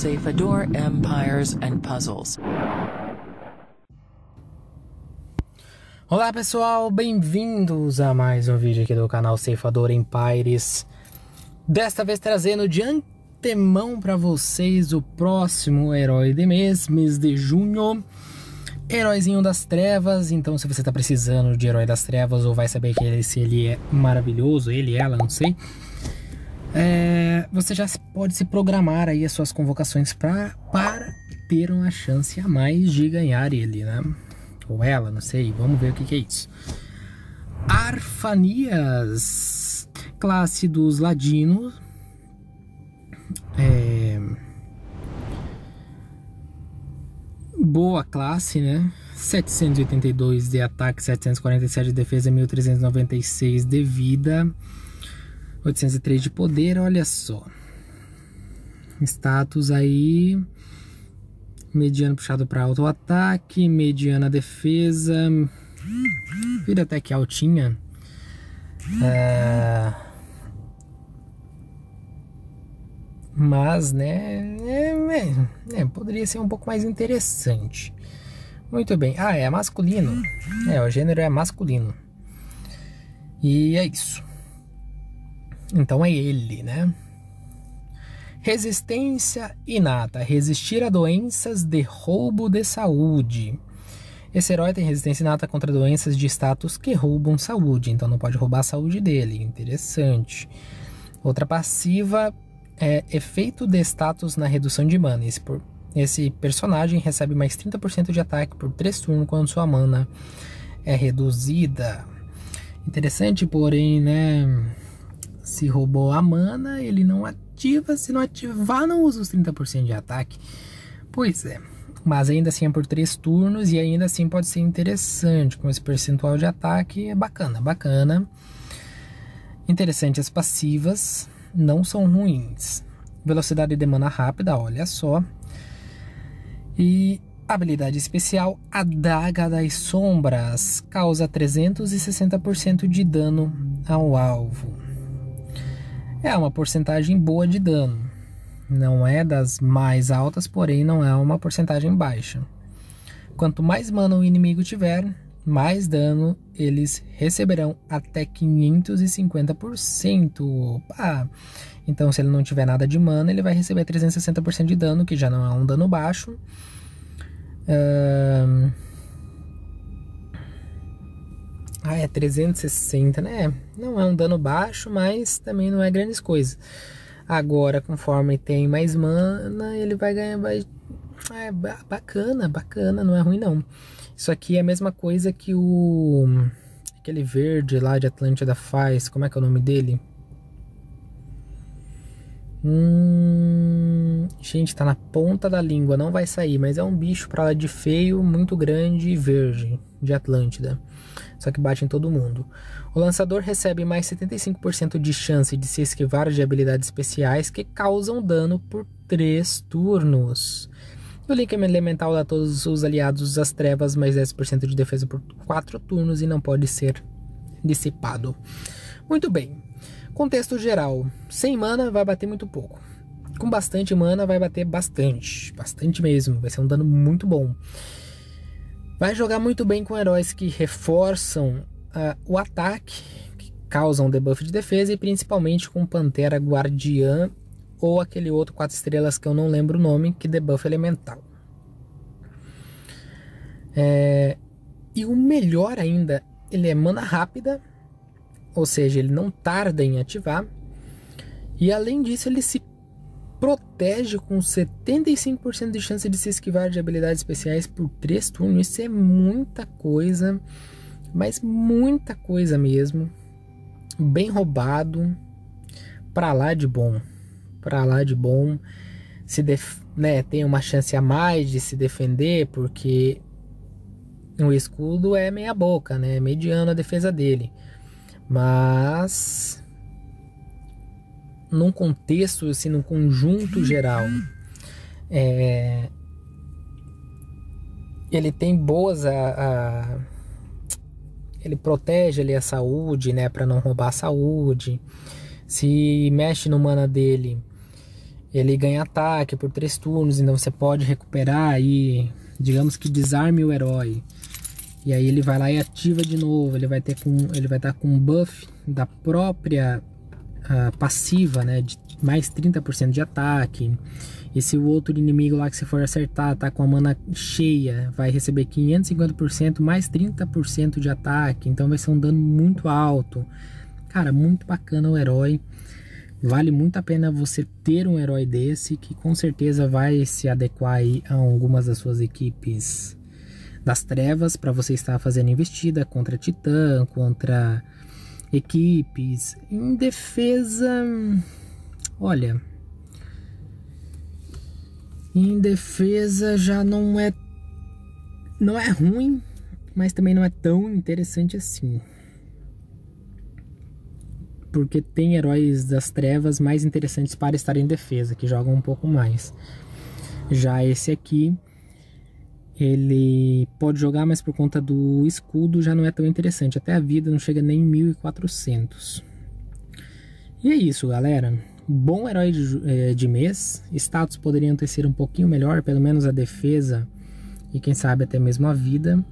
Safador Empires and Puzzles. Olá pessoal, bem-vindos a mais um vídeo aqui do canal Ceifador Empires. Desta vez trazendo de antemão para vocês o próximo herói de mês, mês de junho. Heróizinho das Trevas, então se você está precisando de Herói das Trevas ou vai saber que ele, se ele é maravilhoso, ele, ela, não sei é, você já pode se programar aí as suas convocações pra, para ter uma chance a mais de ganhar ele, né? Ou ela, não sei, vamos ver o que, que é isso. Arfanias, classe dos ladinos. É... Boa classe, né? 782 de ataque, 747 de defesa, 1396 de vida. 803 de poder, olha só. Status aí. Mediano puxado para alto ataque, mediana defesa. Vira até que altinha. É... Mas, né? É, é, é, poderia ser um pouco mais interessante. Muito bem. Ah, é masculino. É, o gênero é masculino. E é isso. Então é ele, né? Resistência inata, resistir a doenças de roubo de saúde. Esse herói tem resistência inata contra doenças de status que roubam saúde, então não pode roubar a saúde dele. Interessante. Outra passiva é efeito de status na redução de mana. Esse, por, esse personagem recebe mais 30% de ataque por 3 turnos quando sua mana é reduzida. Interessante, porém, né? se roubou a mana, ele não ativa, se não ativar, não usa os 30% de ataque. Pois é, mas ainda assim é por três turnos e ainda assim pode ser interessante, com esse percentual de ataque é bacana, bacana. Interessante as passivas, não são ruins. Velocidade de mana rápida, olha só. E habilidade especial, Adaga das Sombras, causa 360% de dano ao alvo. É uma porcentagem boa de dano. Não é das mais altas, porém não é uma porcentagem baixa. Quanto mais mana o inimigo tiver, mais dano eles receberão até 550%. Opa! Então, se ele não tiver nada de mana, ele vai receber 360% de dano, que já não é um dano baixo. Uh... Ah, é 360, né? Não é um dano baixo, mas também não é grandes coisas. Agora, conforme tem mais mana, ele vai ganhar... Vai... É bacana, bacana, não é ruim não. Isso aqui é a mesma coisa que o... Aquele verde lá de Atlântida faz, como é que é o nome dele? Hum, gente, tá na ponta da língua, não vai sair, mas é um bicho pra lá de feio, muito grande e verde, de Atlântida. Só que bate em todo mundo. O lançador recebe mais 75% de chance de se esquivar de habilidades especiais que causam dano por 3 turnos. O Link Elemental dá a todos os aliados às trevas mais 10% de defesa por 4 turnos e não pode ser dissipado. Muito bem, Contexto geral: sem mana vai bater muito pouco. Com bastante mana vai bater bastante, bastante mesmo. Vai ser um dano muito bom. Vai jogar muito bem com heróis que reforçam uh, o ataque, que causam debuff de defesa e principalmente com Pantera Guardiã ou aquele outro 4 estrelas que eu não lembro o nome, que debuff elemental. É... E o melhor ainda, ele é mana rápida ou seja, ele não tarda em ativar. E além disso, ele se protege com 75% de chance de se esquivar de habilidades especiais por 3 turnos. Isso é muita coisa, mas muita coisa mesmo. Bem roubado, pra lá de bom. Pra lá de bom. Se def... né, tem uma chance a mais de se defender, porque o escudo é meia boca, né? É mediano a defesa dele. Mas num contexto, assim, num conjunto geral, é, ele tem boas a, a, ele protege ali a saúde, né, para não roubar a saúde. Se mexe no mana dele, ele ganha ataque por três turnos, então você pode recuperar aí, digamos que desarme o herói. E aí ele vai lá e ativa de novo, ele vai ter com ele vai estar tá com um buff da própria uh, passiva, né, de mais 30% de ataque. E se o outro inimigo lá que você for acertar tá com a mana cheia, vai receber 550% mais 30% de ataque, então vai ser um dano muito alto. Cara, muito bacana o herói. Vale muito a pena você ter um herói desse que com certeza vai se adequar aí a algumas das suas equipes das trevas para você estar fazendo investida contra Titã, contra equipes. Em defesa. Olha. Em defesa já não é. Não é ruim, mas também não é tão interessante assim. Porque tem heróis das trevas mais interessantes para estar em defesa, que jogam um pouco mais. Já esse aqui ele pode jogar, mas por conta do escudo já não é tão interessante. Até a vida não chega nem em 1400. E é isso, galera. Bom herói de, eh, de mês. Status poderiam ter sido um pouquinho melhor, pelo menos a defesa e quem sabe até mesmo a vida.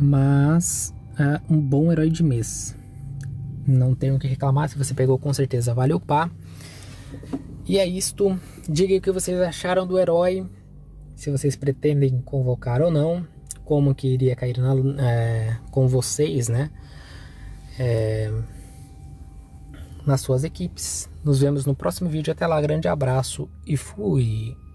Mas ah, um bom herói de mês. Não tenho o que reclamar. Se você pegou, com certeza vale pá. E é isto. Diga o que vocês acharam do herói se vocês pretendem convocar ou não, como que iria cair na, é, com vocês, né? É, nas suas equipes. Nos vemos no próximo vídeo. Até lá, grande abraço e fui!